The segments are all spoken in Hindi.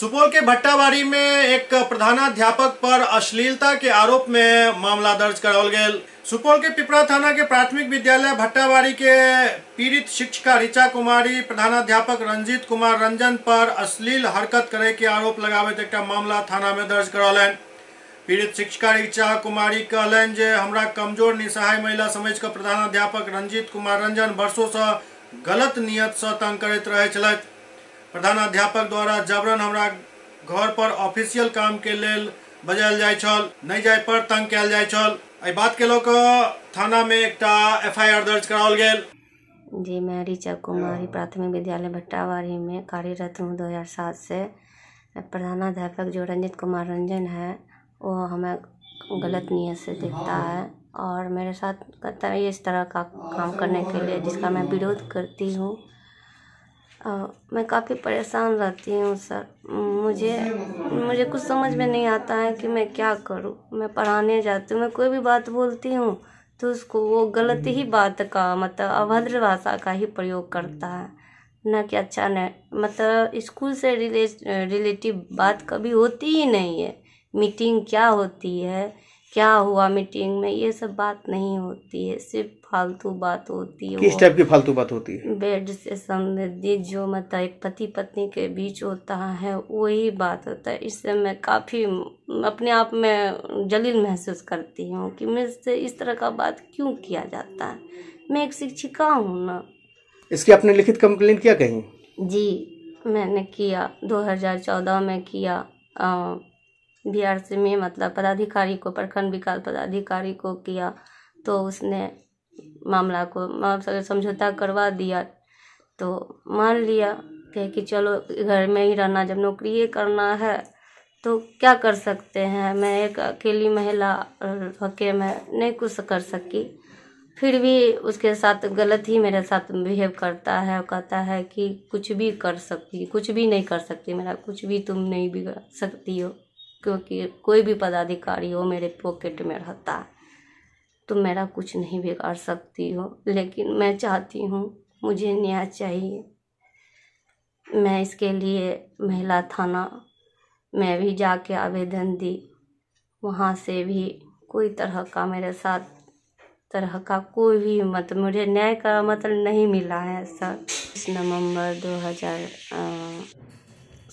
सुपौल के भट्टाबाड़ी में एक प्रधानाध्यापक पर अश्लीलता के आरोप में मामला दर्ज कराओल गया सुपौल के पिपरा थाना के प्राथमिक विद्यालय भट्टाबाड़ी के पीड़ित शिक्षिका ऋचा कुमारी प्रधानाध्यापक रंजीत कुमार रंजन पर अश्लील हरकत करे के आरोप लगावे एक मामला थाना में दर्ज करालन पीड़ित शिक्षिका ऋचा कुमारी कहलन जे हमरा कमजोर निसहाय महिला समझ के प्रधानाध्यापक रंजीत कुमार रंजन वर्षो से गलत नियत से तंग करते रहे प्रधानाध्यापक द्वारा जबरन हमरा घर पर ऑफिशियल काम के लेल बजायल जाय छल नहीं जाय पर तंग कयल जाय छल बात के लोग थाना में एक एफ आई दर्ज कराओल गेल जी मैं ऋचा कुमारी प्राथमिक विद्यालय भट्टावारी में कार्यरत हूँ 2007 से प्रधानाध्यापक जो रंजित कुमार रंजन है वो हमें गलत नियत से देखता हाँ। है और मेरे साथ कहता है इस तरह का काम करने के लिए जिसका मैं विरोध करती हूँ आ, मैं काफ़ी परेशान रहती हूँ सर मुझे मुझे कुछ समझ में नहीं आता है कि मैं क्या करूँ मैं पढ़ाने जाती हूँ मैं कोई भी बात बोलती हूँ तो उसको वो गलत ही बात का मतलब अभद्र भाषा का ही प्रयोग करता है ना कि अच्छा नहीं मतलब स्कूल से रिले रिलेटिव बात कभी होती ही नहीं है मीटिंग क्या होती है क्या हुआ मीटिंग में ये सब बात नहीं होती है सिर्फ फालतू बात होती है किस टाइप की फालतू बात होती है बेड से संबंधित जो मतलब पति पत्नी के बीच होता है वही बात होता है इससे मैं काफ़ी अपने आप में जलील महसूस करती हूँ कि मुझसे इस तरह का बात क्यों किया जाता है मैं एक शिक्षिका हूँ ना इसकी आपने लिखित कंप्लेंट किया कहीं जी मैंने किया 2014 में किया आ, बी आर सी में मतलब पदाधिकारी को प्रखंड विकास पदाधिकारी को किया तो उसने मामला को समझौता करवा दिया तो मान लिया क्या कि चलो घर में ही रहना जब नौकरी करना है तो क्या कर सकते हैं मैं एक अकेली महिला हके में नहीं कुछ कर सकी फिर भी उसके साथ गलत ही मेरे साथ बिहेव करता है और कहता है कि कुछ भी कर सकती कुछ भी नहीं कर सकती मेरा कुछ भी तुम नहीं बिगड़ सकती हो क्योंकि कोई भी पदाधिकारी हो मेरे पॉकेट में रहता है तो मेरा कुछ नहीं बिगाड़ सकती हो लेकिन मैं चाहती हूँ मुझे न्याय चाहिए मैं इसके लिए महिला थाना में भी जाके आवेदन दी वहाँ से भी कोई तरह का मेरे साथ तरह का कोई भी मत मुझे न्याय का मतलब नहीं मिला है सर नवंबर दो हज़ार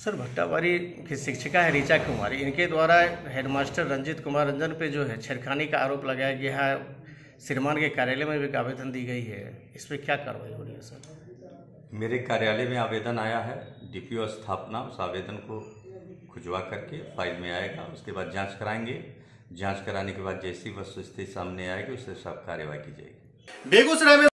सर भट्टावारी की शिक्षिका है ऋचा कुमारी इनके द्वारा हेडमास्टर रंजित कुमार रंजन पे जो है छेड़खानी का आरोप लगाया गया है श्रीमान के कार्यालय में भी आवेदन दी गई है इस पर क्या कार्रवाई हो रही है सर मेरे कार्यालय में आवेदन आया है डीपीओ स्थापना उस आवेदन को खुजवा करके फाइल में आएगा उसके बाद जांच कराएंगे जांच कराने के बाद जैसी वस्तु स्थिति सामने आएगी उससे सब कार्यवाही की जाएगी बेगूसराय में